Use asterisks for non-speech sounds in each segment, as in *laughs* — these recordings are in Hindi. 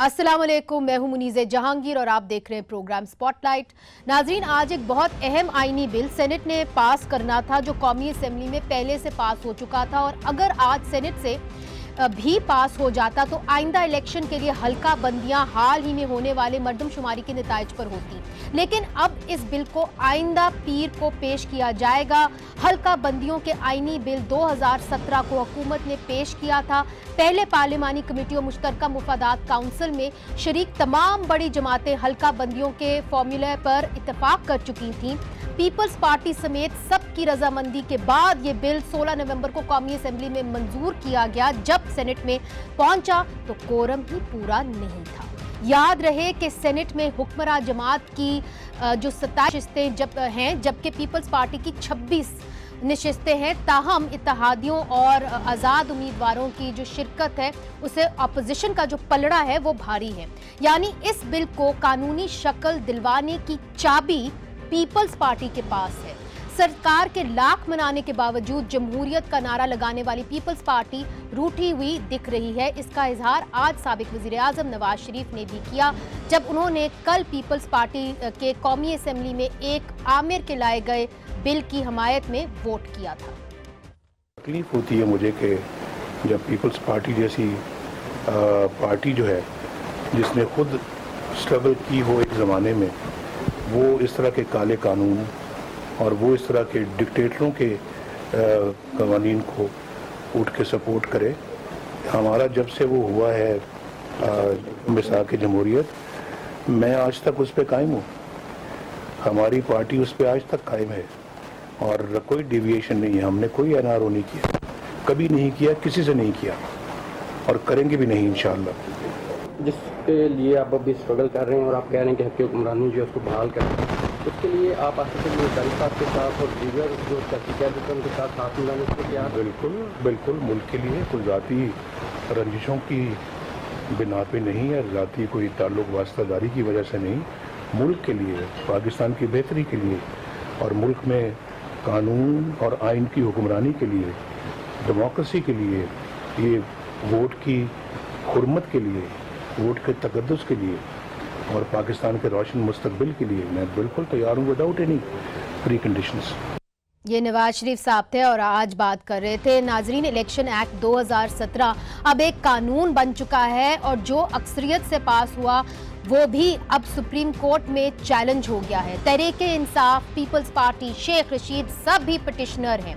असलम मैं हूं मुनीज़ जहांगीर और आप देख रहे हैं प्रोग्राम स्पॉटलाइट नाजरीन आज एक बहुत अहम आइनी बिल सेनेट ने पास करना था जो कौमी असम्बली में पहले से पास हो चुका था और अगर आज सेनेट से भी पास हो जाता तो आइंदा इलेक्शन के लिए हल्का बंदियां हाल ही में होने वाले मरदमशुमारी के नतज पर होती लेकिन अब इस बिल को आइंदा पीर को पेश किया जाएगा हल्का बंदियों के आइनी बिल 2017 को हुकूमत ने पेश किया था पहले पार्लियामानी कमेटी और मुश्तर मुफादात काउंसिल में शरीक तमाम बड़ी जमातें हल्का बंदियों के फॉर्मूले पर इतफाक कर चुकी थी पीपल्स पार्टी समेत सबकी रजामंदी के बाद ये बिल 16 नवंबर को कौमी असेंबली में मंजूर किया गया जब सेनेट में पहुंचा तो कोरम ही पूरा नहीं था याद रहे कि सेनेट में हुक्मरा जमात की जो सत्ताईस नशस्तें जब हैं जबकि पीपल्स पार्टी की 26 नशस्तें हैं ताहम इतिहादियों और आज़ाद उम्मीदवारों की जो शिरकत है उसे अपोजिशन का जो पलड़ा है वो भारी है यानी इस बिल को कानूनी शक्ल दिलवाने की चाबी पीपल्स पार्टी के पास है सरकार के लाख मनाने के बावजूद जमहूरियत का नारा लगाने वाली पीपल्स पार्टी रूठी हुई दिख रही है इसका इजहार आज सबक वजी अजम नवाज शरीफ ने भी किया जब उन्होंने कल पीपल्स पार्टी के कौमी असम्बली में एक आमिर के लाए गए बिल की हमायत में वोट किया था तकलीफ होती है मुझे कि जब पीपल्स पार्टी जैसी आ, पार्टी जो है जिसने खुद स्ट्रगल की हो एक ज़माने में वो इस तरह के काले कानून और वो इस तरह के डिक्टेटरों के कवानीन को उठ के सपोर्ट करे हमारा जब से वो हुआ है मिसा की जमहूरीत मैं आज तक उस पर कायम हूँ हमारी पार्टी उस पर आज तक कायम है और कोई डिविएशन नहीं है हमने कोई एन नहीं किया कभी नहीं किया किसी से नहीं किया और करेंगे भी नहीं इन जिस उसके लिए आप अभी स्ट्रगल कर रहे हैं और आप कह रहे हैं कि हफ्ते हुक्मरानी जो है उसको बहाल करें उसके लिए आप आसिफ मुतारी साहब के साथ और दीगर जो तहकीकत उनके साथ साथ मिलाने के लिए आप बिल्कुल बिल्कुल मुल्क के लिए कोई ज़ाती रंजिशों की बिना पे नहीं है ज़ाती कोई ताल्लुक वास्तादारी की वजह से नहीं मुल्क के लिए पाकिस्तान की बेहतरी के लिए और मुल्क में कानून और आइन की हुक्मरानी के लिए डेमोक्रेसी के लिए ये वोट की हरमत के लिए वोट के तकदस के लिए और पाकिस्तान के रोशन मुस्तबिल के लिए मैं बिल्कुल तैयार हूँ विदाउट एनी प्री कंडीशन ये नवाज शरीफ साहब थे और आज बात कर रहे थे नाजरीन इलेक्शन एक्ट 2017 अब एक कानून बन चुका है और जो अक्सरियत से पास हुआ वो भी अब सुप्रीम कोर्ट में चैलेंज हो गया है तरीके इंसाफ पीपल्स पार्टी शेख रशीद सब भी पटिशनर हैं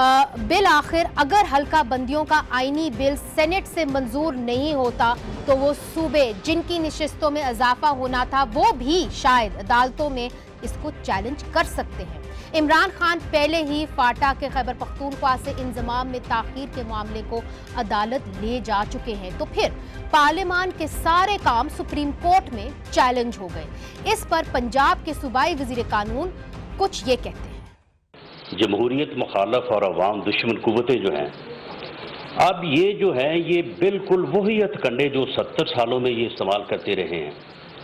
बिल आखिर अगर हल्का बंदियों का आईनी बिल सेनेट से मंजूर नहीं होता तो वो सूबे जिनकी निश्चितों में इजाफा होना था वो भी शायद अदालतों में इसको चैलेंज कर सकते हैं इमरान खान पहले ही फाटा के खैबर पख्तूनख्वा से इंजमाम में ताखिर के मामले को अदालत ले जा चुके हैं तो फिर पार्लियामान के सारे काम सुप्रीम कोर्ट में चैलेंज हो गए इस पर पंजाब के सूबाई वजीर कानून कुछ ये कहते हैं जमहूरीत मुखालफ और अवाम दुश्मन कुतें जो हैं अब ये जो हैं ये बिल्कुल वही हथकंडे जो सत्तर सालों में ये इस्तेमाल करते रहे हैं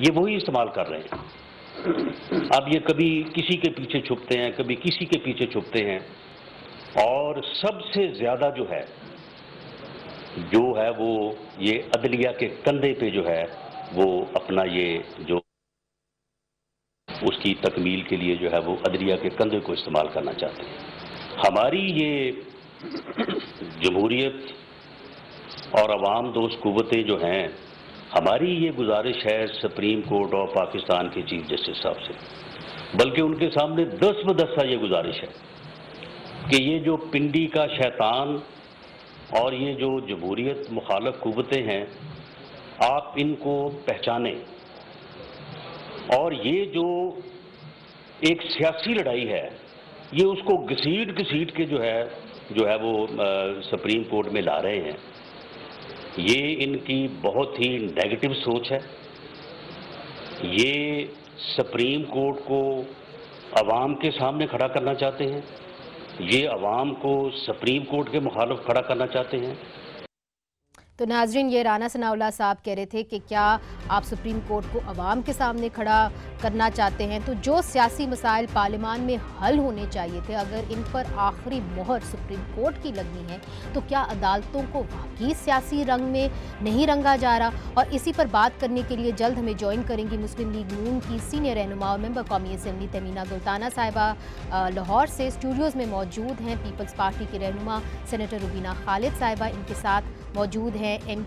ये वही इस्तेमाल कर रहे हैं अब ये कभी किसी के पीछे छुपते हैं कभी किसी के पीछे छुपते हैं और सबसे ज़्यादा जो है जो है वो ये अदलिया के कंधे पे जो है वो अपना ये जो उसकी तकमील के लिए जो है वो अदरिया के कंधे को इस्तेमाल करना चाहते हैं हमारी ये जमहूरीत और आवाम दोस्त कुतें जो हैं हमारी ये गुजारिश है सुप्रीम कोर्ट ऑफ पाकिस्तान के चीफ जस्टिस साहब से बल्कि उनके सामने दस ब ये गुजारिश है कि ये जो पिंडी का शैतान और ये जो जमहूरीत मुखालफ कुतें हैं आप इनको पहचानें और ये जो एक सियासी लड़ाई है ये उसको घसीट घसीट के जो है जो है वो आ, सुप्रीम कोर्ट में ला रहे हैं ये इनकी बहुत ही नेगेटिव सोच है ये सुप्रीम कोर्ट को आवाम के सामने खड़ा करना चाहते हैं ये आवाम को सुप्रीम कोर्ट के मुखालफ खड़ा करना चाहते हैं तो नाजरीन ये राना सनाउल्ला साहब कह रहे थे कि क्या आप सुप्रीम कोर्ट को आवाम के सामने खड़ा करना चाहते हैं तो जो सियासी मसाइल पार्लियामान में हल होने चाहिए थे अगर इन पर आखिरी मोहर सुप्रीम कोर्ट की लगनी है तो क्या अदालतों को वाकई सियासी रंग में नहीं रंगा जा रहा और इसी पर बात करने के लिए जल्द हमें ज्वाइन करेंगी मुस्लिम लीग नून की सीनियर रहनुमा और मेम्बर कौमी असम्बली तमीना गुलताना साहिबा लाहौर से स्टूडियोज़ में मौजूद हैं पीपल्स पार्टी की रहनुमा सेनेटर रुबीना खालिद साहिबा इनके साथ मौजूद हैं हैं एम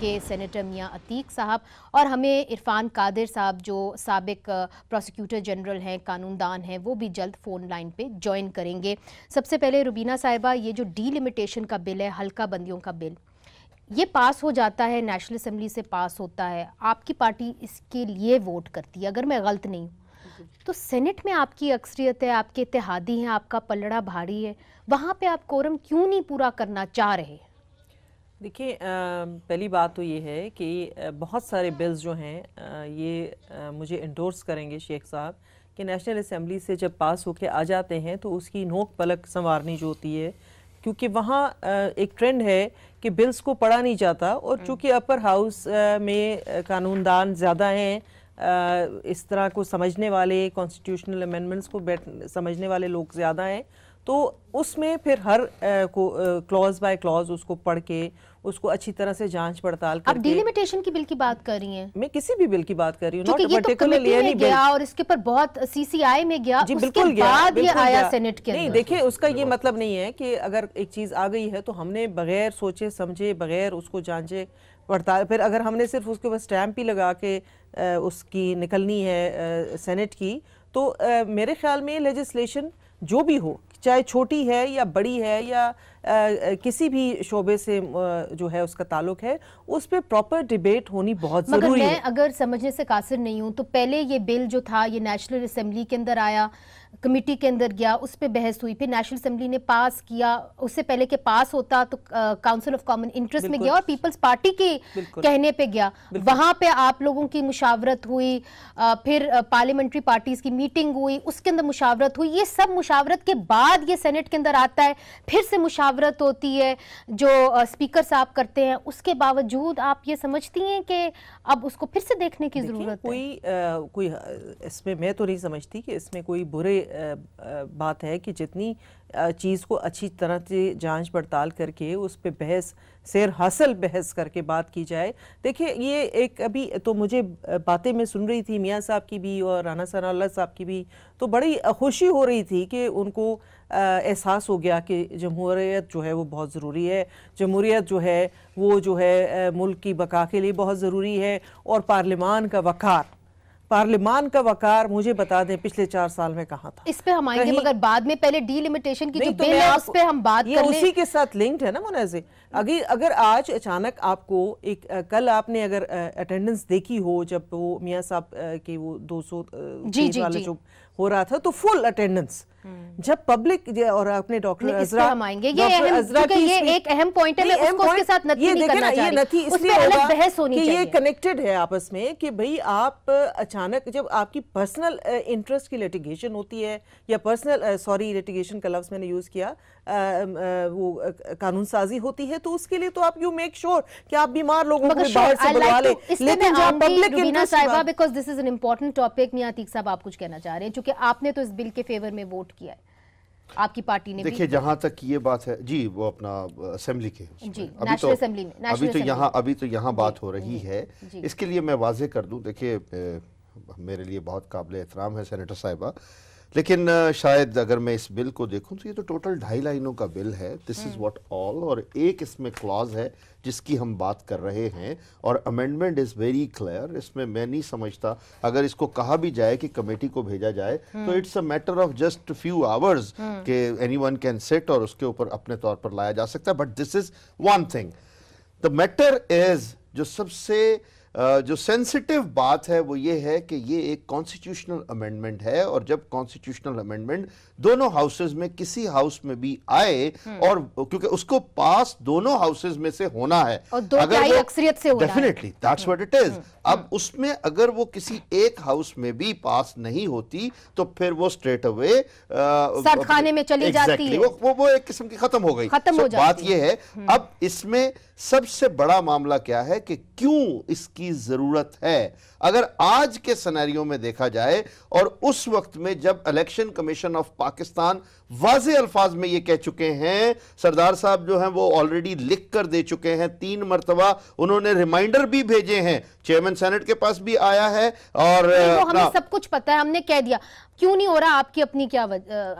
के सेनेटर मियाँ अतीक साहब और हमें इरफान कादिर साहब जो सबक प्रोसिक्यूटर जनरल हैं कानूनदान हैं वो भी जल्द फ़ोन लाइन पे ज्वाइन करेंगे सबसे पहले रुबीना साहिबा ये जो डीलिमिटेशन का बिल है हल्का बंदियों का बिल ये पास हो जाता है नेशनल असम्बली से पास होता है आपकी पार्टी इसके लिए वोट करती है अगर मैं गलत नहीं हूँ तो सेनेट में आपकी अक्सरियत है आपके इतिहादी हैं आपका पलड़ा भारी है वहाँ पे आप कोरम क्यों नहीं पूरा करना चाह रहे हैं देखिए पहली बात तो ये है कि बहुत सारे बिल्स जो हैं ये मुझे इंडोर्स करेंगे शेख साहब कि नेशनल असम्बली से जब पास होके आ जाते हैं तो उसकी नोक पलक संवारनी जो होती है क्योंकि वहाँ एक ट्रेंड है कि बिल्स को पढ़ा नहीं जाता और चूँकि अपर हाउस में कानूनदान ज़्यादा हैं इस तरह को समझने वाले कॉन्स्टिट्यूशनल अमेंडमेंट्स को बैठ समझने वाले लोग ज़्यादा हैं तो उसमें फिर हर क्लॉज बाय क्लॉज उसको पढ़ के उसको अच्छी तरह से जांच पड़ताल करके आप डिलिमिटेशन की बिल की बात कर रही हैं मैं किसी भी बिल की बात कर रही हूँ तो तो ये तो कमेटी में गया और इसके ऊपर बहुत सीसीआई में गया जी बिल्कुल गया, बाद बिल्कुल ये आया सेनेट के नहीं देखिए उसका ये मतलब नहीं है कि अगर एक चीज आ गई है तो हमने बगैर सोचे समझे बगैर उसको जांचे पड़ताल फिर अगर हमने सिर्फ उसके ऊपर स्टैंप ही लगा के उसकी निकलनी है सेनेट की तो मेरे ख्याल में लेजिस्लेशन जो भी हो चाहे छोटी है या बड़ी है या आ, किसी भी शोबे से जो है उसका ताल्लुक है उस पर प्रॉपर डिबेट होनी बहुत मगर जरूरी मैं है अगर समझने से कासिर नहीं हूँ तो पहले ये बिल जो था ये नेशनल असम्बली के अंदर आया कमेटी के अंदर गया उस पर बहस हुई फिर नेशनल असेंबली ने पास किया उससे पहले के पास होता तो काउंसिल ऑफ कॉमन इंटरेस्ट में गया और पीपल्स पार्टी के कहने पे गया वहां पे आप लोगों की मुशावरत हुई आ, फिर पार्लियामेंट्री पार्टीज की मीटिंग हुई उसके अंदर मुशावरत हुई ये सब मुशावरत के बाद ये सेनेट के अंदर आता है फिर से मुशावरत होती है जो स्पीकर साहब करते हैं उसके बावजूद आप ये समझती हैं कि अब उसको फिर से देखने की जरूरत कोई कोई इसमें मैं तो नहीं समझती कि इसमें कोई बुरे बात है कि जितनी चीज़ को अच्छी तरह से जांच पड़ताल करके उस पर बहस सैर हासिल बहस करके बात की जाए देखिए ये एक अभी तो मुझे बातें मैं सुन रही थी मियाँ साहब की भी और राना सना साहब की भी तो बड़ी खुशी हो रही थी कि उनको एहसास हो गया कि जमहूरीत जो है वो बहुत ज़रूरी है जमहूरीत जो है वो जो है मुल्क की बका के लिए बहुत ज़रूरी है और पार्लियामान का वक़ार पार्लियामान का वकार मुझे बता दें पिछले चार साल में कहा था इस पे हम आएंगे मगर बाद में पहले डीलिमिटेशन की जो बिल तो है उस पे हम बात ये कर उसी के साथ लिंक्ड है ना मुनाजे अगर अगर आज अचानक आपको एक आ, कल आपने अगर अटेंडेंस देखी हो जब वो मियाँ साहब के वो दो सौ जो हो रहा था तो फुल अटेंडेंस हम्म। जब पब्लिक और अपने डॉक्टर आएंगे ये अजरा ये एक अहम पॉइंट है मैं उसको उसके साथ नथी नहीं करना ये नथी इसलिए अलग बहस होनी कि ये कनेक्टेड है आपस में कि भाई आप अचानक जब आपकी पर्सनल इंटरेस्ट की लिटिगेशन होती है या पर्सनल सॉरी लिटिगेशन का लफ्ज मैंने यूज किया वो कानून साजी होती है तो उसके लिए तो आप यू मेक श्योर कि आप बीमार लोगों को बाहर से बुलवा ले लेकिन जब public interest because this is an important topic मियां साहब आप कुछ कहना चाह रहे हैं क्योंकि आपने तो इस बिल के फेवर में वोट सपोर्ट किया है आपकी पार्टी ने देखिए जहाँ तक ये बात है जी वो अपना असेंबली के जी अभी तो असेंबली में अभी तो यहाँ अभी तो यहाँ बात हो रही है इसके लिए मैं वाजे कर दूँ देखिए मेरे लिए बहुत काबिल एहतराम है सेनेटर साहिबा लेकिन शायद अगर मैं इस बिल को देखूं तो ये तो टोटल ढाई लाइनों का बिल है दिस इज़ व्हाट ऑल और एक इसमें क्लॉज है जिसकी हम बात कर रहे हैं और अमेंडमेंट इज़ वेरी क्लियर इसमें मैं नहीं समझता अगर इसको कहा भी जाए कि कमेटी को भेजा जाए तो it's a matter of just few hours के एनी वन कैन सेट और उसके ऊपर अपने तौर पर लाया जा सकता है but this is one thing the matter is जो सबसे जो सेंसिटिव बात है वो ये है कि ये एक कॉन्स्टिट्यूशनल अमेंडमेंट है और जब कॉन्स्टिट्यूशनल अमेंडमेंट दोनों हाउसेज में किसी हाउस में भी आए हम्म। और क्योंकि उसको पास दोनों हाउसेज में से होना है अगर अक्सरियत से definitely that's what it is अब हम्म। उसमें अगर वो किसी एक हाउस में भी पास नहीं होती तो फिर वो स्ट्रेट अवे खाने में चली exactly, जाती वो, है वो, वो एक किस्म की खत्म हो गई खत्म so, हो जाती बात है। ये है हम्म। अब इसमें सबसे बड़ा मामला क्या है कि क्यों इसकी जरूरत है अगर आज के सिनेरियो में देखा जाए और उस वक्त में जब election commission of Pakistan was अल्फाज में ये कह चुके हैं सरदार साहब जो हैं वो ऑलरेडी लिख कर दे चुके हैं तीन मरतबा उन्होंने रिमाइंडर भी भेजे हैं चेयरमैन सेनेट के पास भी आया है और तो हमें सब कुछ पता है हमने कह दिया क्यों नहीं हो रहा आपकी अपनी क्या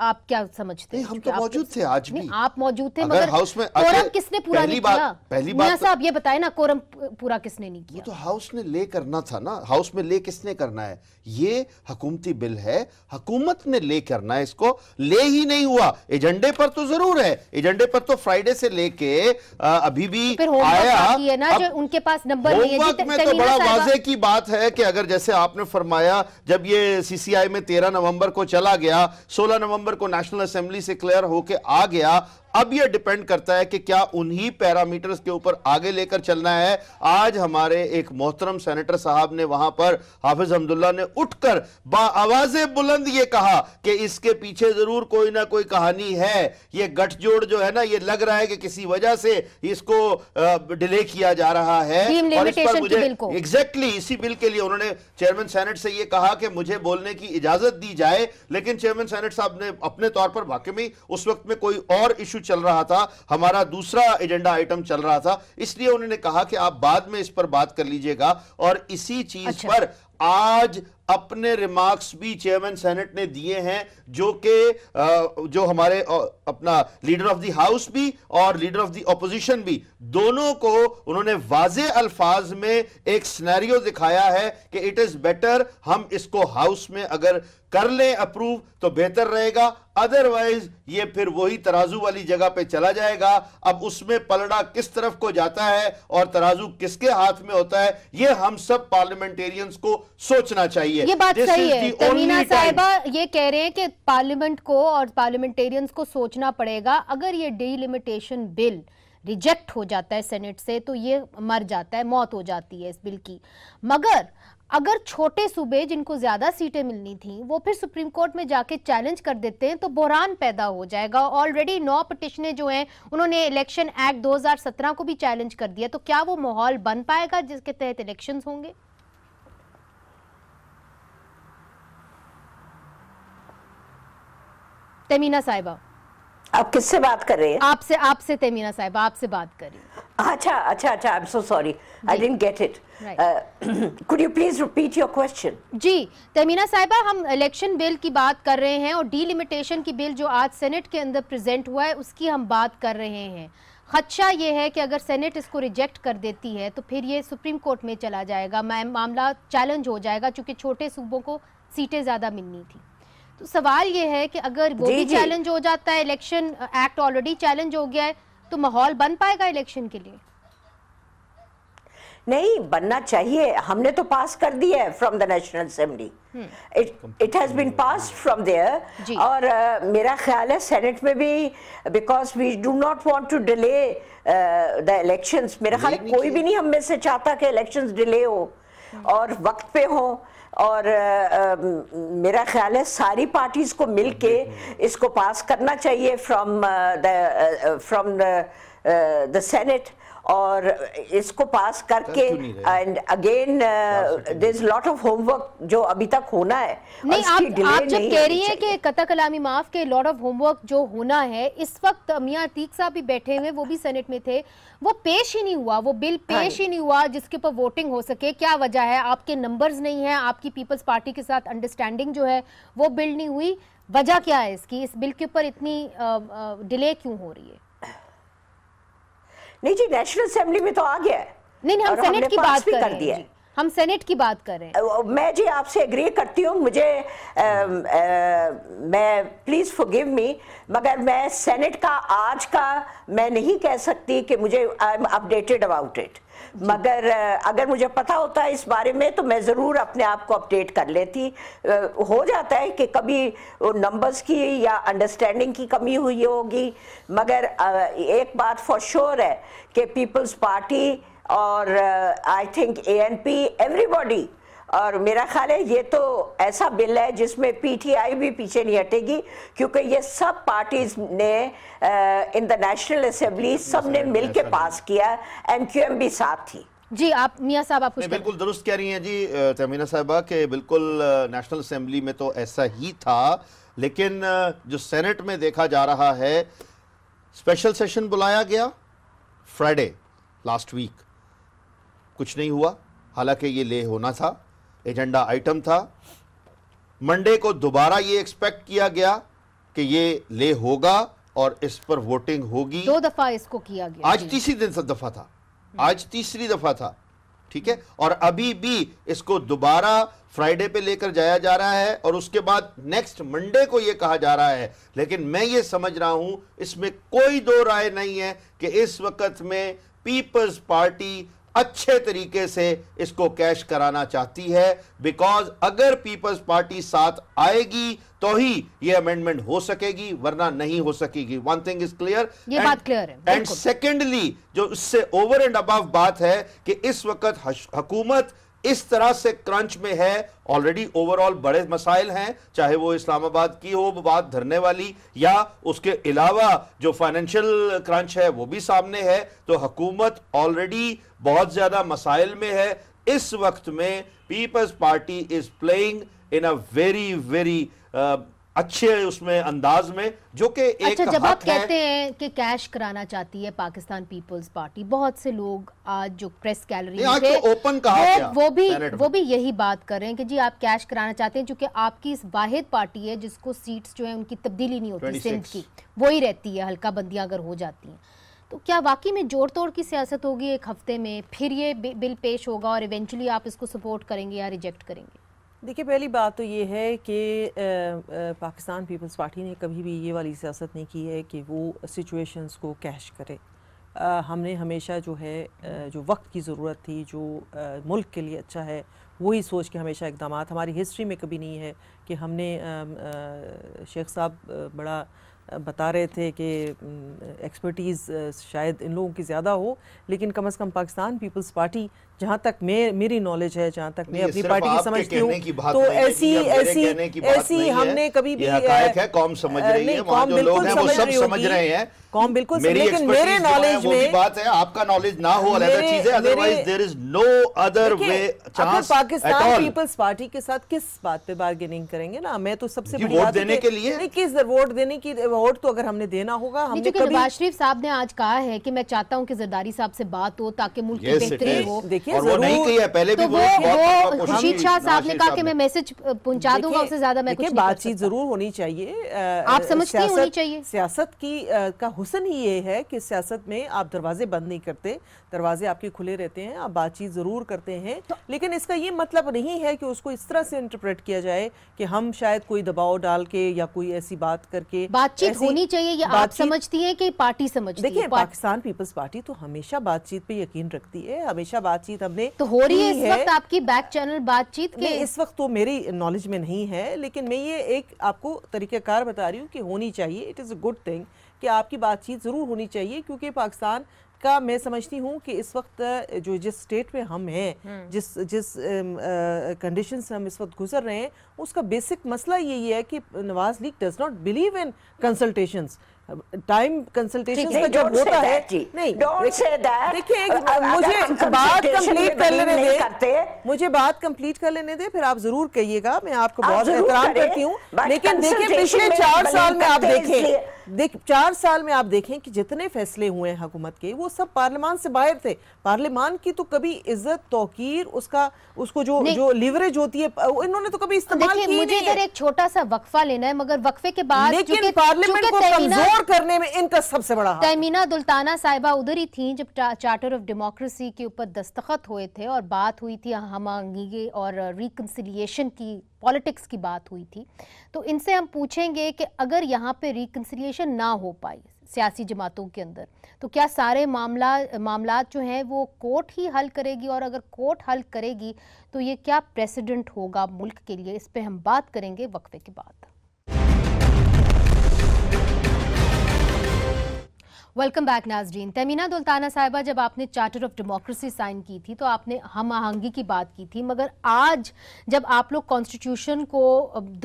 आप क्या समझते हैं हम तो मौजूद थे आज भी आप मौजूद थे मगर हाउस में कोरम किसने पूरा नहीं किया पहली बात तो- साहब ये बताए ना कोरम पूरा किसने नहीं तो किया तो हाउस ने ले करना था ना हाउस में ले किसने करना है ये हकूमती बिल है हकूमत ने ले करना है इसको ले ही नहीं हुआ एजेंडे पर तो जरूर है एजेंडे पर तो फ्राइडे से लेके अभी भी तो आया है ना जो उनके पास नंबर नहीं है तो बड़ा वाजे की बात है कि अगर जैसे आपने फरमाया जब ये सीसीआई में तेरह नवंबर नवंबर को चला गया 16 नवंबर को नेशनल असेंबली से क्लियर होकर आ गया अब यह डिपेंड करता है कि क्या उन्हीं पैरामीटर्स के ऊपर आगे लेकर चलना है आज हमारे एक मोहतरम सेनेटर साहब ने वहां पर हाफिज हमदुल्ला ने उठकर आवाजें बुलंद ये कहा कि इसके पीछे जरूर कोई ना कोई कहानी है ये गठजोड़ जो है ना ये लग रहा है कि किसी वजह से इसको डिले किया जा रहा है और इस पर मुझे एग्जैक्टली इसी बिल के लिए उन्होंने चेयरमैन सेनेट से यह कहा कि मुझे बोलने की इजाजत दी जाए लेकिन चेयरमैन सेनेट साहब ने अपने तौर पर वाकई उस वक्त में कोई और इशू इश्यू चल रहा था हमारा दूसरा एजेंडा आइटम चल रहा था इसलिए उन्होंने कहा कि आप बाद में इस पर बात कर लीजिएगा और इसी चीज अच्छा। पर आज अपने रिमार्क्स भी चेयरमैन सेनेट ने दिए हैं जो के जो हमारे अपना लीडर ऑफ द हाउस भी और लीडर ऑफ द ऑपोजिशन भी दोनों को उन्होंने वाजे अल्फाज में एक स्नैरियो दिखाया है कि इट इज बेटर हम इसको हाउस में अगर कर लें अप्रूव तो बेहतर रहेगा अदरवाइज ये फिर वही तराजू वाली जगह पे चला जाएगा अब उसमें पलड़ा किस तरफ को जाता है और तराजू किसके हाथ में होता है ये हम सब पार्लियामेंटेरियंस को सोचना चाहिए ये बात सही है तमीना साहिबा ये कह रहे हैं कि पार्लियामेंट को और पार्लियामेंटेरियंस को सोचना पड़ेगा अगर ये डिलिमिटेशन बिल रिजेक्ट हो जाता है सेनेट से तो ये मर जाता है मौत हो जाती है इस बिल की मगर अगर छोटे सूबे जिनको ज्यादा सीटें मिलनी थी वो फिर सुप्रीम कोर्ट में जाके चैलेंज कर देते हैं तो बुरान पैदा हो जाएगा ऑलरेडी नौ पटिशने जो हैं उन्होंने इलेक्शन एक्ट 2017 को भी चैलेंज कर दिया तो क्या वो माहौल बन पाएगा जिसके तहत इलेक्शन होंगे तमीना साहिबा आप किससे बात कर रहे हैं आपसे आपसे तेमीना साहिबा आपसे बात कर रही Acha, acha, acha. I'm so sorry. I didn't get it. Right. Uh, *clears throat* could you please repeat your question? जी, तमीना साहिबा हम इलेक्शन बिल की बात कर रहे हैं और डीलिमिटेशन की बिल जो आज सेनेट के अंदर प्रेजेंट हुआ है उसकी हम बात कर रहे हैं खदशा ये है कि अगर सेनेट इसको रिजेक्ट कर देती है तो फिर ये सुप्रीम कोर्ट में चला जाएगा मामला चैलेंज हो जाएगा चूँकि छोटे सूबों को सीटें ज़्यादा मिलनी थी तो सवाल ये है कि अगर वो भी चैलेंज हो जाता है इलेक्शन एक्ट ऑलरेडी चैलेंज हो गया है तो माहौल बन पाएगा इलेक्शन के लिए नहीं बनना चाहिए हमने तो पास कर दिया है from the national assembly it it has been pass from there और uh, मेरा ख्याल है सेनेट में भी because we do not want to delay the elections मेरा ख्याल कोई भी नहीं हम में से चाहता कि इलेक्शंस डिले हो हम्म। और वक्त पे हो और आ, मेरा ख्याल है सारी पार्टीज़ को मिल के इसको पास करना चाहिए फ्राम फ्रॉम द सेनेट और इसको पास करके and again there is lot of homework जो अभी तक होना है नहीं आप, आप जब कह रही हैं कि कथा कलामी माफ के लॉट ऑफ होमवर्क जो होना है इस वक्त मियाँ अतीक साहब भी बैठे हुए वो भी सेनेट में थे वो पेश ही नहीं हुआ वो बिल हाँ पेश हाँ। ही नहीं हुआ जिसके ऊपर वोटिंग हो सके क्या वजह है आपके नंबर्स नहीं है आपकी पीपल्स पार्टी के साथ अंडरस्टैंडिंग जो है वो बिल्ड नहीं हुई वजह क्या है इसकी इस बिल के ऊपर इतनी डिले uh, uh, क्यों हो रही है नहीं जी नेशनल असेंबली में तो आ गया है नहीं नहीं हम सेनेट की बात कर, कर दिया हम सेनेट की बात कर रहे हैं मैं जी आपसे एग्री करती हूँ मुझे आ, आ, मैं प्लीज़ फॉरगिव मी मगर मैं सेनेट का आज का मैं नहीं कह सकती कि मुझे I am updated about it मगर अगर मुझे पता होता इस बारे में तो मैं ज़रूर अपने आप को अपडेट कर लेती हो जाता है कि कभी नंबर्स की या अंडरस्टैंडिंग की कमी हुई होगी मगर एक बात फॉर श्योर है कि पीपल्स पार्टी और I think A N P everybody और मेरा ख्याल है ये तो ऐसा बिल है जिसमें पीटीआई भी पीछे नहीं हटेगी क्योंकि ये सब पार्टीज ने इन द नेशनल असेंबली सब ने मिल के पास किया एम भी साथ थी जी आप मियाँ साहब आप बिल्कुल दुरुस्त कह रही हैं जी तमीना साहबा के बिल्कुल नेशनल असेंबली में तो ऐसा ही था लेकिन जो सेनेट में देखा जा रहा है स्पेशल सेशन बुलाया गया फ्राइडे लास्ट वीक कुछ नहीं हुआ हालांकि ये ले होना था एजेंडा आइटम था मंडे को दोबारा ये एक्सपेक्ट किया गया कि ये ले होगा और इस पर वोटिंग होगी दो दफा इसको किया गया आज तीसरी दिन दफा था हम्म। आज तीसरी दफा था ठीक है और अभी भी इसको दोबारा फ्राइडे पे लेकर जाया जा रहा है और उसके बाद नेक्स्ट मंडे को यह कहा जा रहा है लेकिन मैं ये समझ रहा हूं इसमें कोई दो राय नहीं है कि इस वक्त में पीपल्स पार्टी अच्छे तरीके से इसको कैश कराना चाहती है बिकॉज अगर पीपल्स पार्टी साथ आएगी तो ही ये अमेंडमेंट हो सकेगी वरना नहीं हो सकेगी वन थिंग इज क्लियर ये and, बात क्लियर है एंड सेकेंडली जो इससे ओवर एंड अबव बात है कि इस वक्त हकूमत इस तरह से क्रंच में है ऑलरेडी ओवरऑल बड़े मसाइल हैं चाहे वो इस्लामाबाद की हो बात धरने वाली या उसके अलावा जो फाइनेंशियल क्रंच है वो भी सामने है तो हुकूमत ऑलरेडी बहुत ज़्यादा मसाइल में है इस वक्त में people's party is playing in a very very अच्छे उसमें अंदाज में जो कि एक अच्छा जब आप कहते हैं कि कैश कराना चाहती है पाकिस्तान पीपल्स पार्टी बहुत से लोग आज जो प्रेस गैलरी आज तो ओपन कहा वो, वो भी वो भी यही बात कर रहे हैं कि जी आप कैश कराना चाहते हैं क्योंकि आपकी इस वाहिद पार्टी है जिसको सीट्स जो है उनकी तब्दीली नहीं होती सिंध की वही रहती है हल्का बंदियां अगर हो जाती हैं तो क्या वाकई में जोड़ तोड़ की सियासत होगी एक हफ्ते में फिर ये बिल पेश होगा और इवेंचुअली आप इसको सपोर्ट करेंगे या रिजेक्ट करेंगे देखिए पहली बात तो ये है कि पाकिस्तान पीपल्स पार्टी ने कभी भी ये वाली सियासत नहीं की है कि वो सिचुएशंस को कैश करे आ, हमने हमेशा जो है जो वक्त की ज़रूरत थी जो आ, मुल्क के लिए अच्छा है वही सोच के हमेशा इकदाम हमारी हिस्ट्री में कभी नहीं है कि हमने शेख साहब बड़ा बता रहे थे कि एक्सपर्टीज़ शायद इन लोगों की ज़्यादा हो लेकिन कम अज़ कम पाकिस्तान पीपल्स पार्टी जहाँ तक मैं मेरी नॉलेज है जहाँ तक मैं अपनी पार्टी की समझती हूँ तो ऐसी ऐसी ऐसी हमने कभी भी है कौम समझ रही है कौम बिल्कुल समझ रही समझ रहे हैं कौम बिल्कुल लेकिन मेरे नॉलेज में बात है आपका नॉलेज ना हो अलग चीज है otherwise there is no other way chance Pakistan people's party के साथ किस बात पे बार्गेनिंग करेंगे ना मैं तो सबसे बड़ी वोट देने के लिए नहीं किस वोट देने की वोट तो अगर हमने देना होगा हमने कभी नवाज शरीफ साहब ने आज कहा है कि मैं चाहता हूं कि जरदारी साहब से बात हो ताकि मुल्क की बेहतरी हो देखिए और वो नहीं है पहले भी तो वो अच्छा शाह साहब ने कहा कि मैं मैसेज पहुंचा दूंगा उससे ज्यादा मैं कुछ बातचीत जरूर होनी चाहिए आप समझती होनी चाहिए सियासत की का हुसन ही ये है कि सियासत में आप दरवाजे बंद नहीं करते दरवाजे आपके खुले रहते हैं आप बातचीत ज़रूर करते हैं तो- लेकिन इसका ये मतलब नहीं है कि उसको इस तरह से इंटरप्रेट किया जाए कि हम शायद कोई दबाव डाल के या कोई ऐसी बात करके बातचीत होनी चाहिए या आप समझती हैं कि पार्टी समझती है देखिए पाकिस्तान पीपल्स पार्टी तो हमेशा बातचीत पे यकीन रखती है हमेशा बातचीत बातचीत हमने तो हो रही है इस वक्त आपकी बैक चैनल बातचीत के इस वक्त तो मेरी नॉलेज में नहीं है लेकिन मैं ये एक आपको तरीक़ाकार बता रही हूँ कि होनी चाहिए it is a good thing कि आपकी बातचीत ज़रूर होनी चाहिए क्योंकि पाकिस्तान का मैं समझती हूँ कि इस वक्त जो जिस स्टेट में हम हैं हम्म। जिस जिस कंडीशन से हम इस वक्त गुजर रहे हैं उसका बेसिक मसला यही है कि Nawaz league does not believe in consultations time consultation का जब होता है नहीं डोंट से दैट देखिए मुझे बात कंप्लीट कर लेने दे मुझे बात कंप्लीट कर लेने दे फिर आप जरूर कहिएगा मैं आपको बहुत एहतराम करती हूँ लेकिन देखिए पिछले चार साल में आप देखें देख चार साल में आप देखें कि जितने फैसले हुए हैं हुकूमत के वो सब पार्लियामान से बाहर थे पार्लियामान की तो कभी इज्जत तोकीर उसका उसको जो जो लिवरेज होती है इन्होंने तो कभी इस्तेमाल की मुझे नहीं है एक छोटा सा वक्फा लेना है मगर वक्फे के बाद लेकिन पार्लियामेंट को कमजोर करने में इनका सबसे बड़ा तैमीना दुल्ताना साहिबा उधर ही थी जब चार्टर ऑफ डेमोक्रेसी के ऊपर दस्तखत हुए थे और बात हुई थी हम और रिकनसिलियेशन की पॉलिटिक्स की बात हुई थी तो इनसे हम पूछेंगे कि अगर यहाँ पे रिकन्सिलियेशन ना हो पाई सियासी जमातों के अंदर तो क्या सारे मामला मामला जो हैं वो कोर्ट ही हल करेगी और अगर कोर्ट हल करेगी तो ये क्या प्रेसिडेंट होगा मुल्क के लिए इस पर हम बात करेंगे वक्फे के बाद वेलकम बैक नाजरीन तमीना दुल्ताना साहिबा जब आपने चार्टर ऑफ डेमोक्रेसी साइन की थी तो आपने हम आहंगी की बात की थी मगर आज जब आप लोग कॉन्स्टिट्यूशन को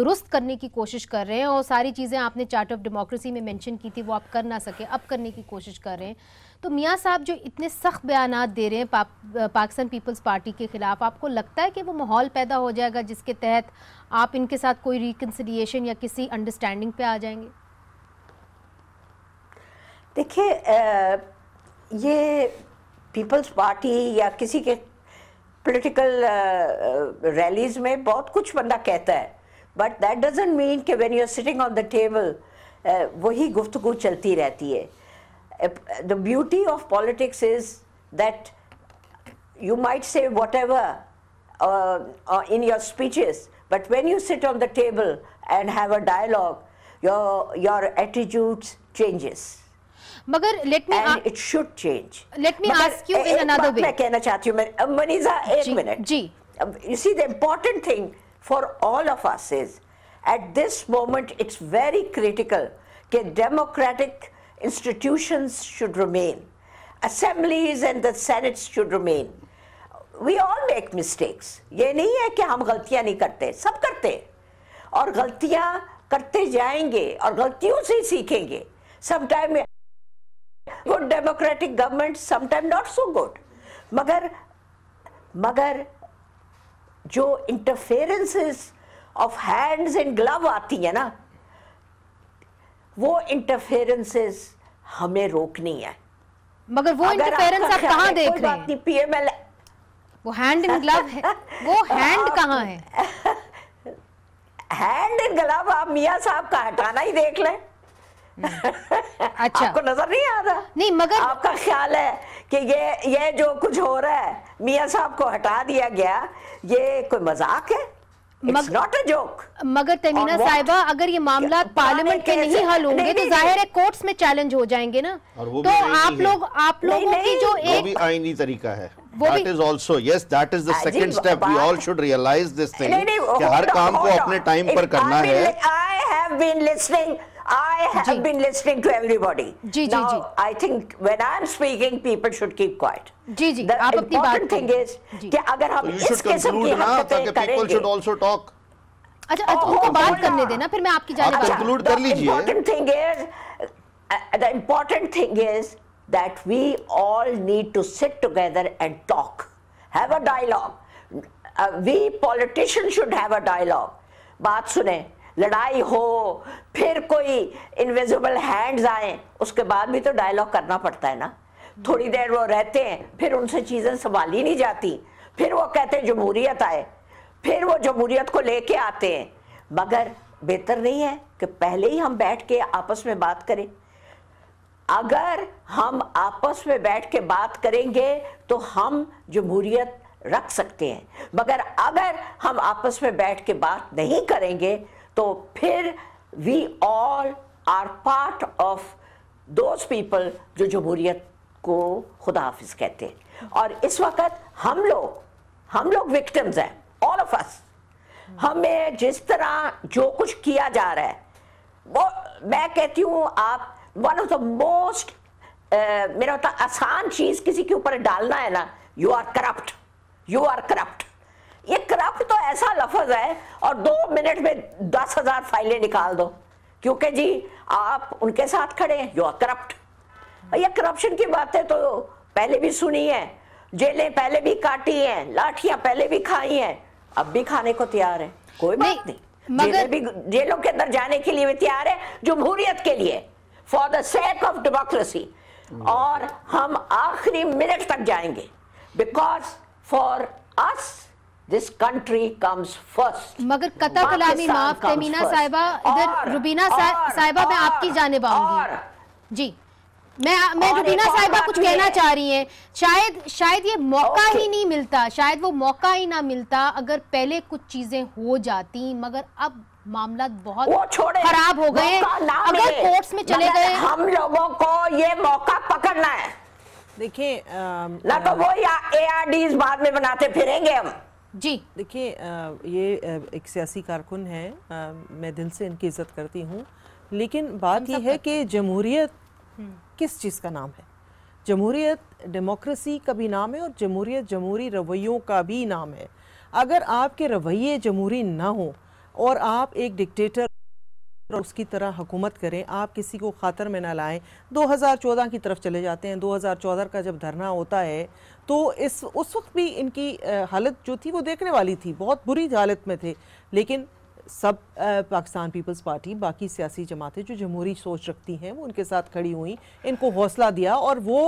दुरुस्त करने की कोशिश कर रहे हैं और सारी चीज़ें आपने चार्टर ऑफ डेमोक्रेसी में मेंशन की थी वो आप कर ना सके अब करने की कोशिश कर रहे हैं तो मियाँ साहब जो इतने सख्त बयान दे रहे हैं पा, पाकिस्तान पीपल्स पार्टी के ख़िलाफ़ आपको लगता है कि वो माहौल पैदा हो जाएगा जिसके तहत आप इनके साथ कोई रिकन्सिलियेशन या किसी अंडरस्टैंडिंग पे आ जाएंगे देखिए ये पीपल्स पार्टी या किसी के पॉलिटिकल रैलीज में बहुत कुछ बंदा कहता है बट दैट डजेंट मीन कि when you are sitting on the table वही गुफ्तगु चलती रहती है the beauty of politics is that you might say whatever in your speeches but when you sit on the table and have a dialogue your your attitudes changes मगर let me it should change let me ask you in another way मैं कहना चाहती हूं मनीषा एक minute ji you see the important thing for all of us is at this moment it's very critical कि democratic institutions should remain assemblies and the Senate should remain We all make mistakes. ये नहीं है कि हम गलतियाँ नहीं करते सब करते और गलतियाँ करते जाएंगे और गलतियों से सीखेंगे समटाइम वो democratic government sometime not so good मगर मगर जो interferences of hands and glove आती है ना वो इंटरफेरेंसेस हमें रोकनी है मगर वो इंटरफेरेंस आप कहां देख रहे हैं पीएमएल वो हैंड इन ग्लव है वो हैंड कहां है हैंड इन ग्लव आप मियां साहब का हटाना ही देख लें हम्म। अच्छा आपको नजर नहीं आ रहा नहीं मगर आपका ख्याल है कि ये ये जो कुछ हो रहा है मियाँ साहब को हटा दिया गया ये कोई मजाक है मग, नॉट अ जोक मगर तमीना साहिबा अगर ये मामला पार्लियामेंट के नहीं हल होंगे तो जाहिर है कोर्ट्स में चैलेंज हो जाएंगे ना तो आप लोग आप लोगों की जो एक आईनी तरीका है That is also yes, that is the second step. We all should realize this thing कि हर काम को अपने टाइम पर करना है. I have been listening. I have Ji. been listening to everybody. Ji, now, Ji, I think when I am speaking, people should keep quiet. जी जी आप अपनी बात थिंग इज कि अगर हम so इस किस्म की हरकतें करेंगे अच्छा oh, उनको बात oh, करने oh, देना फिर मैं आपकी जाने कंक्लूड कर लीजिए important thing is The important thing is that we all need to sit together and talk, have a dialogue. Uh, we politicians should have a dialogue. बात सुने लड़ाई हो फिर कोई इनविजिबल हैंड्स आए उसके बाद भी तो डायलॉग करना पड़ता है ना थोड़ी देर वो रहते हैं फिर उनसे चीज़ें संभाली नहीं जाती फिर वो कहते हैं जमहूरियत आए फिर वो जमहूरियत को लेके आते हैं मगर बेहतर नहीं है कि पहले ही हम बैठ के आपस में बात करें अगर हम आपस में बैठ के बात करेंगे तो हम जमहूरियत रख सकते हैं मगर अगर हम आपस में बैठ के बात नहीं करेंगे तो फिर we all are part of those people जो जमहूरियत को खुदा हाफिज कहते हैं और इस वक्त हम लोग हम लोग विक्टिम्स हैं ऑल ऑफ अस हमें जिस तरह जो कुछ किया जा रहा है वो मैं कहती हूँ आप वन ऑफ द मोस्ट मेरा होता आसान चीज़ किसी के ऊपर डालना है ना you are corrupt you are corrupt ये करप्ट तो ऐसा लफज है और दो मिनट में दस हजार फाइलें निकाल दो क्योंकि जी आप उनके साथ खड़े हैं जो करप्ट ये करप्शन की बातें तो पहले भी सुनी है जेलें पहले भी काटी हैं लाठियां पहले भी खाई हैं अब भी खाने को तैयार है कोई बात नहीं, नहीं। मगर भी जेलों के अंदर जाने के लिए भी तैयार है जमहूरियत के लिए for the sake of democracy और हम आखिरी मिनट तक जाएंगे because for us This country comes first. मगर कथा कलामी माफ तमीना साहिबा इधर रुबीना साहिबा मैं आपकी जाने पाऊंगी जी मैं मैं रुबीना साहिबा कुछ कहना चाह रही हैं शायद शायद ये मौका ही नहीं मिलता शायद वो मौका ही ना मिलता अगर पहले कुछ चीजें हो जाती मगर अब मामला बहुत खराब हो गए अगर कोर्ट्स में चले गए हम लोगों को ये मौका पकड़ना है देखिए ना तो वो या एआरडीज़ बाद में बनाते फिरेंगे हम जी देखिए ये एक सियासी कारकुन है मैं दिल से इनकी इज्जत करती हूँ लेकिन बात यह है कि जमहूरियत हम्म। किस चीज़ का नाम है जमहूरियत डेमोक्रेसी का भी नाम है और जमहूरियत जमहूरी रवैयों का भी नाम है अगर आपके रवैये जमहूरी ना हो और आप एक डिक्टेटर और उसकी तरह हुकूमत करें आप किसी को खातर में ना लाएं 2014 की तरफ चले जाते हैं 2014 का जब धरना होता है तो इस उस वक्त भी इनकी हालत जो थी वो देखने वाली थी बहुत बुरी हालत में थे लेकिन सब पाकिस्तान पीपल्स पार्टी बाकी सियासी जमातें जो जमहूरी सोच रखती हैं वो उनके साथ खड़ी हुई इनको हौसला दिया और वो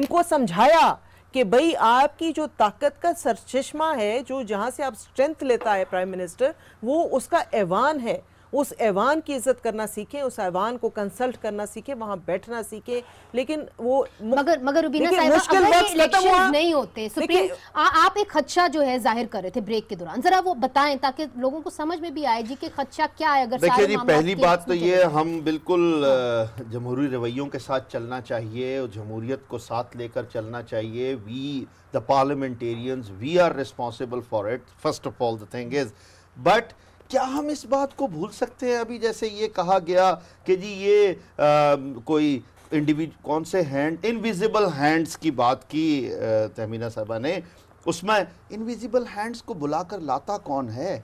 इनको समझाया कि भाई आपकी जो ताकत का सरचश्मा है जो जहाँ से आप स्ट्रेंथ लेता है प्राइम मिनिस्टर वो उसका ऐवान है उस ऐवान की इज्जत करना सीखें उस ऐवान को कंसल्ट करना सीखें वहाँ बैठना सीखें लेकिन वो मगर मगर मुश्किल नहीं होते सुप्रीम आ, आप एक खदशा जो है जाहिर कर रहे थे ब्रेक के दौरान जरा वो बताएं ताकि लोगों को समझ में भी आए जी कि खदशा क्या है अगर देखिए जी पहली बात तो ये हम बिल्कुल जमहूरी रवैयों के साथ चलना चाहिए और जमहूरियत को साथ लेकर चलना चाहिए we the parliamentarians we are responsible for it first of all the thing is but क्या हम इस बात को भूल सकते हैं अभी जैसे ये कहा गया कि जी ये आ, कोई इंडिविज कौन से हैंड इनविजिबल हैंड्स की बात की तहमीना साहबा ने उसमें इनविजिबल हैंड्स को बुलाकर लाता कौन है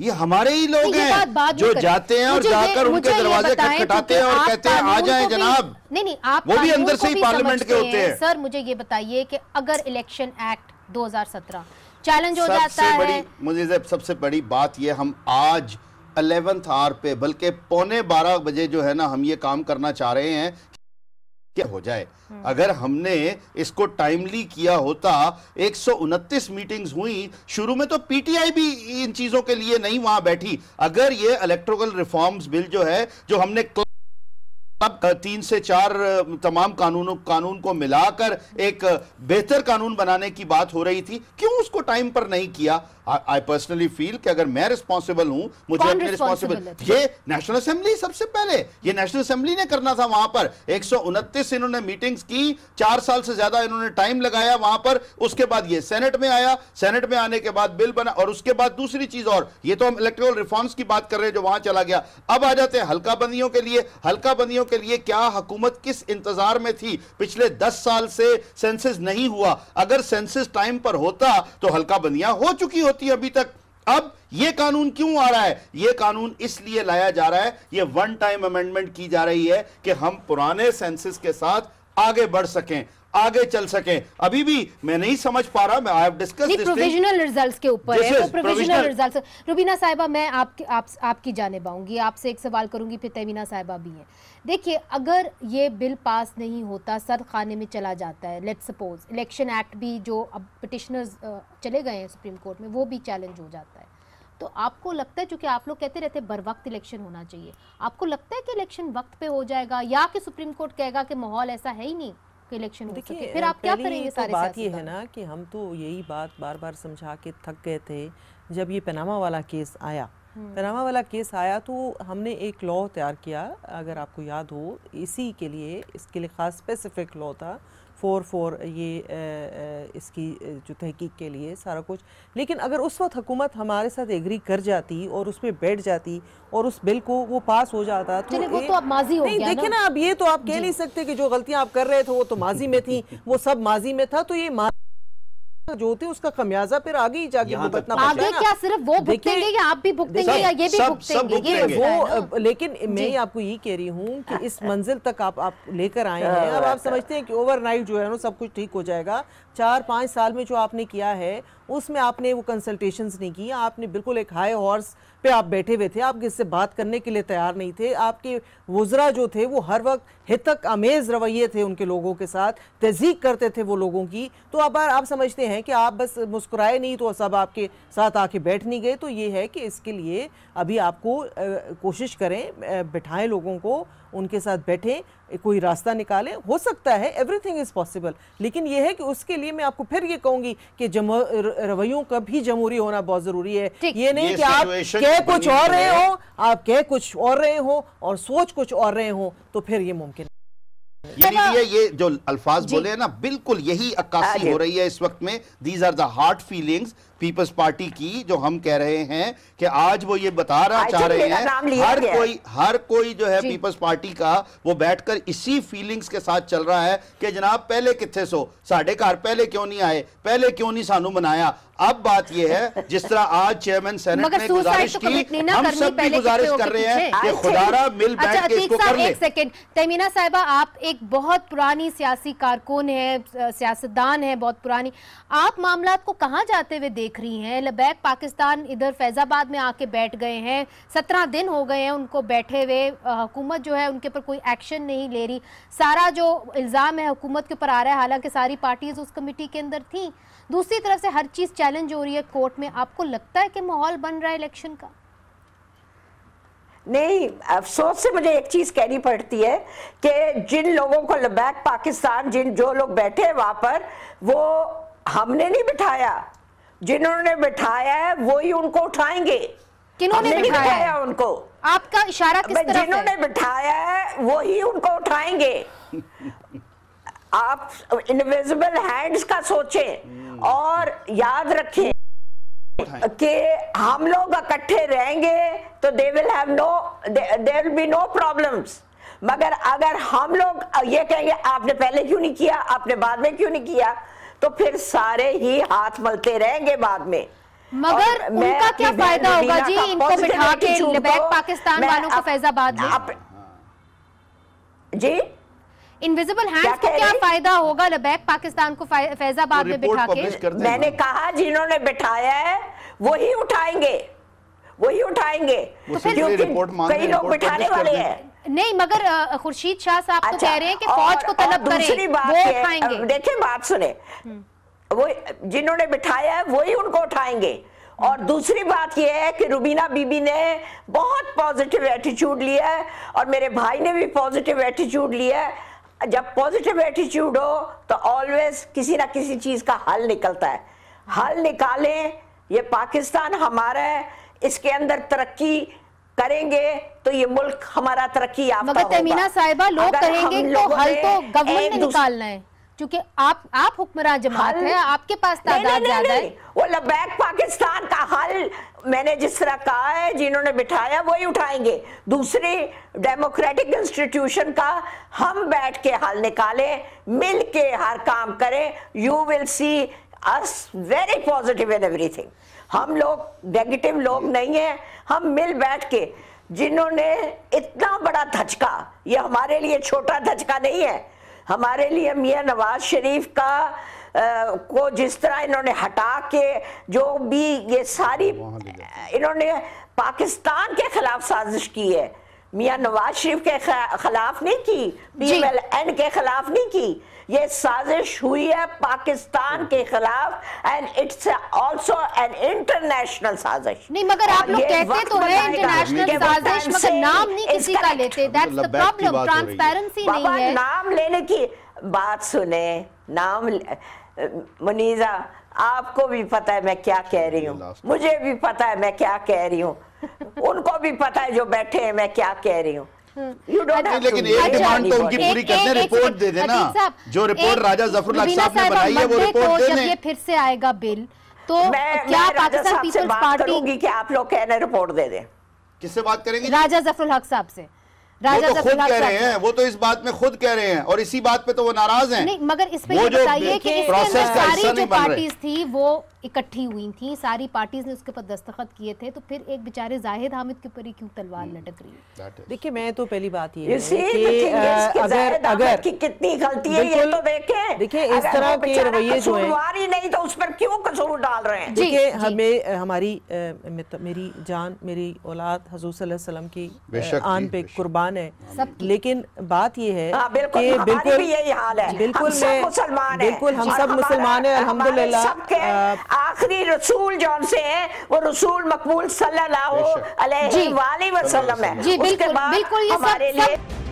ये हमारे ही लोग हैं जो जाते हैं और जाकर उनके दरवाजे खटखटाते हैं और कहते हैं आ जाएं जनाब नहीं नहीं आप वो भी अंदर से ही पार्लियामेंट के होते हैं सर मुझे ये बताइए कि अगर इलेक्शन एक्ट 2017 चैलेंज हो जाता है बड़ी, मुझे जब सबसे बड़ी बात ये हम आज अलेवेंथ आर पे बल्कि पौने बारह बजे जो है ना हम ये काम करना चाह रहे हैं क्या हो जाए हम्म। अगर हमने इसको टाइमली किया होता एक मीटिंग्स हुई शुरू में तो पीटीआई भी इन चीजों के लिए नहीं वहां बैठी अगर ये इलेक्ट्रिकल रिफॉर्म्स बिल जो है जो हमने तब तीन से चार तमाम कानूनों कानून को मिलाकर एक बेहतर कानून बनाने की बात हो रही थी क्यों उसको टाइम पर नहीं किया आई पर्सनली फील कि अगर मैं रिस्पॉन्सिबल हूं मुझे अपने रिस्पॉन्सिबल ये नेशनल असेंबली सबसे पहले ये नेशनल असेंबली ने करना था वहां पर एक इन्होंने मीटिंग्स की चार साल से ज्यादा इन्होंने टाइम लगाया वहां पर उसके बाद ये सेनेट में आया सेनेट में आने के बाद बिल बना और उसके बाद दूसरी चीज और ये तो हम इलेक्ट्रिकल रिफॉर्म्स की बात कर रहे हैं जो वहां चला गया अब आ जाते हैं हल्का बंदियों के लिए हल्का बंदियों के लिए क्या हुकूमत किस इंतजार में थी पिछले दस साल से सेंसिस नहीं हुआ अगर सेंसिस टाइम पर होता तो हल्का बंदियां हो चुकी होती अभी तक अब यह कानून क्यों आ रहा है यह कानून इसलिए लाया जा रहा है यह वन टाइम अमेंडमेंट की जा रही है कि हम पुराने सेंसिस के साथ आगे बढ़ सकें आगे चल सके अभी भी मैं नहीं समझ पा रहा मैं I have discuss provisional results के ऊपर है तो प्रोविजनल रिजल्ट्स रुबीना साहिबा मैं आपके आप, आपकी जाने पाऊंगी आपसे एक सवाल करूंगी फिर तैमीना साहिबा भी हैं देखिए अगर ये बिल पास नहीं होता सर खाने में चला जाता है लेट सपोज इलेक्शन एक्ट भी जो अब पिटिशनर्स चले गए हैं सुप्रीम कोर्ट में वो भी चैलेंज हो जाता है तो आपको लगता है चूंकि आप लोग कहते रहते बर वक्त इलेक्शन होना चाहिए आपको लगता है कि इलेक्शन वक्त पे हो जाएगा या कि सुप्रीम कोर्ट कहेगा कि माहौल ऐसा है ही नहीं कि इलेक्शन हो सके फिर आप क्या करेंगे तो सारे बात ये है ना कि हम तो यही बात बार बार समझा के थक गए थे जब ये पनामा वाला केस आया हम्म। पनामा वाला केस आया तो हमने एक लॉ तैयार किया अगर आपको याद हो इसी के लिए इसके लिए खास स्पेसिफिक लॉ था फोर फोर ये इसकी जो तहकीक के लिए सारा कुछ लेकिन अगर उस वक्त हुकूमत हमारे साथ एग्री कर जाती और उस पर बैठ जाती और उस बिल को वो पास हो जाता तो वो तो अब माजी हो नहीं देखिए ना अब ये तो आप कह नहीं सकते कि जो गलतियां आप कर रहे थे वो तो माजी में थी वो सब माजी में था तो ये जो होते हैं उसका खमियाजा फिर आगे ही जाके भुगतना आगे क्या सिर्फ वो भुगतेंगे या आप भी भुगतेंगे या ये भी भुगतेंगे वो लेकिन मैं ही आपको यही कह रही हूँ कि हाँ। इस मंजिल तक आप आप लेकर आए हाँ, हैं अब आप हाँ, समझते हैं कि ओवरनाइट जो है ना सब कुछ ठीक हो जाएगा चार पाँच साल में जो आपने किया है उसमें आपने वो कंसल्टेशंस नहीं की आपने बिल्कुल एक हाई हॉर्स पे आप बैठे हुए थे आप किससे बात करने के लिए तैयार नहीं थे आपके वज्रा जो थे वो हर वक्त हितक अमेज रवैये थे उनके लोगों के साथ तहजीक करते थे वो लोगों की तो अब आप समझते हैं कि आप बस मुस्कुराए नहीं तो सब आपके साथ आके बैठ नहीं गए तो ये है कि इसके लिए अभी आपको कोशिश करें बैठाएं लोगों को उनके साथ बैठें कोई रास्ता निकालें हो सकता है एवरीथिंग इज़ पॉसिबल लेकिन यह है कि उसके लिए मैं आपको फिर ये कहूंगी कि रवैयों का भी जमहूरी होना बहुत ज़रूरी है ये नहीं कि आप कह कुछ और रहे हो आप कह कुछ और रहे हो और सोच कुछ और रहे हो तो फिर ये मुमकिन ये ये जो अल्फाज बोले हैं ना बिल्कुल यही अक्का हो रही है इस वक्त में these are the heart feelings people's party की जो हम कह रहे हैं कि आज वो ये बताना चाह रहे हैं हर कोई हर कोई जो है पीपल्स पार्टी का वो बैठकर इसी फीलिंग्स के साथ चल रहा है कि जनाब पहले कितने सो साढ़े घर पहले क्यों नहीं आए पहले क्यों नहीं सानू मनाया अब बात यह है जिस तरह आज चेयरमैन सेनेट ने गुजारिश तो की हम सब भी गुजारिश कर रहे हैं कि अच्छा, खुदारा मिल अच्छा, बैठ के इसको कर ले एक सेकंड तैमीना साहिबा आप एक बहुत पुरानी सियासी कारकुन है सियासतदान है बहुत पुरानी आप मामला को कहाँ जाते हुए देख रही हैं लबैक पाकिस्तान इधर फैजाबाद में आके बैठ गए हैं सत्रह दिन हो गए हैं उनको बैठे हुए हुकूमत जो है उनके ऊपर कोई एक्शन नहीं ले रही सारा जो इल्ज़ाम है हुकूमत के ऊपर आ रहा है हालांकि सारी पार्टीज उस कमेटी के अंदर थी दूसरी तरफ से हर चीज़ चैलेंज हो रही है कोर्ट में आपको लगता है कि माहौल बन रहा है इलेक्शन का नहीं अफसोस से मुझे एक चीज कहनी पड़ती है कि जिन लोगों को लबैक पाकिस्तान जिन जो लोग बैठे हैं वहां पर वो हमने नहीं बिठाया जिन्होंने बिठाया है वो ही उनको उठाएंगे किन्होंने बिठाया, बिठाया उनको आपका इशारा किस तरफ जिन्होंने बिठाया है वो ही उनको उठाएंगे *laughs* आप इनविजिबल हैंड्स का सोचें और याद रखें कि हम लोग इकट्ठे रहेंगे तो they will have no they will be no problems मगर अगर हम लोग ये कहेंगे आपने पहले क्यों नहीं किया आपने बाद में क्यों नहीं किया तो फिर सारे ही हाथ मलते रहेंगे बाद में मगर उनका क्या फायदा होगा जी इनको बिठा के पाकिस्तान वालों को फैजाबाद में जी इनविजिबल हैंड्स को क्या फायदा होगा लबैक पाकिस्तान को फैजाबाद में बिठा के मैंने कहा जिन्होंने बिठाया है वही उठाएंगे वही उठाएंगे तो क्योंकि कई लोग बिठाने वाले हैं नहीं मगर खुर्शीद शाह साहब तो अच्छा, तो कह रहे हैं कि फौज को तलब करें वो उठाएंगे देखिए बात सुने वो जिन्होंने बिठाया है वही उनको उठाएंगे और दूसरी बात यह है कि रुबीना बीबी ने बहुत पॉजिटिव एटीट्यूड लिया है और मेरे भाई ने भी पॉजिटिव एटीट्यूड लिया है जब पॉजिटिव एटीट्यूड हो तो ऑलवेज किसी ना किसी चीज का हल निकलता है हल निकालें ये पाकिस्तान हमारा है इसके अंदर तरक्की करेंगे तो ये मुल्क हमारा तरक्की मगर तमीना साहिबा लोग करेंगे तो हल तो गवर्नमेंट निकालना है क्योंकि आप आप हुक्मरान जमात हैं आपके पास तादाद ज्यादा है वो लबैक पाकिस्तान का हल मैंने जिस तरह कहा है जिन्होंने बिठाया वही उठाएंगे दूसरे डेमोक्रेटिक इंस्टीट्यूशन का हम बैठ के हल निकालें मिल के हर काम करें you will see us very positive in everything हम लोग नेगेटिव लोग नहीं हैं हम मिल बैठ के जिन्होंने इतना बड़ा धचका ये हमारे लिए छोटा धचका नहीं है हमारे लिए मियाँ नवाज शरीफ का आ, को जिस तरह इन्होंने हटा के जो भी ये सारी इन्होंने पाकिस्तान के खिलाफ साजिश की है मियाँ नवाज शरीफ के खिलाफ नहीं की पीएल एन के खिलाफ नहीं की ये साजिश हुई है पाकिस्तान के खिलाफ and it's also an international साजिश नहीं मगर आप लोग कहते तो हैं इंटरनेशनल साजिश मगर नाम नहीं किसी का लेते दैट्स द प्रॉब्लम ट्रांसपेरेंसी नहीं है नाम लेने की बात सुने नाम मुनीजा आपको भी पता है मैं क्या कह रही हूँ मुझे भी पता है मैं क्या कह रही हूँ उनको भी पता है जो बैठे हैं मैं क्या कह रही हूँ हम्म। लेकिन एक डिमांड तो उनकी पूरी कर दे रिपोर्ट दे देना जो रिपोर्ट राजा जफरुल्ला साहब ने बनाई है वो रिपोर्ट दे दे फिर से आएगा बिल तो क्या पाकिस्तान पीपल्स पार्टी कि आप लोग कहने रिपोर्ट दे दें किससे बात करेंगे राजा जफरुल हक साहब से राजा वो तो खुद कह रहे हैं वो तो इस बात में खुद कह रहे हैं और इसी बात पे तो वो नाराज हैं नहीं मगर इस पे ये बताइए कि इसके अंदर सारी जो पार्टीज थी वो इकट्ठी हुई थी सारी पार्टीज़ ने उसके ऊपर दस्तखत किए थे तो फिर एक बेचारे जाहिद हामिद के ऊपर क्यों तलवार hmm. लटक रही है देखिए मैं तो पहली बात ये अगर अगर कितनी गलती है ये तो देखें देखिए इस तरह के रवैये जो है नहीं तो उस पर क्यों कसूर डाल रहे हैं देखिए हमें हमारी मेरी जान मेरी औलाद हजूर सल्लम की आन पे कुर्बान है हाँ, लेकिन बात यह है हाँ, कि बिल्कुल बिल्कुल मुसलमान बिल्कुल हम सब मुसलमान है अलहमदुल्ला आखिरी रसूल जौन से है वो रसूल मकबूल सल्लल्लाहु अलैहि वसल्लम है जी बिल्कुल बिल्कुल हमारे लिए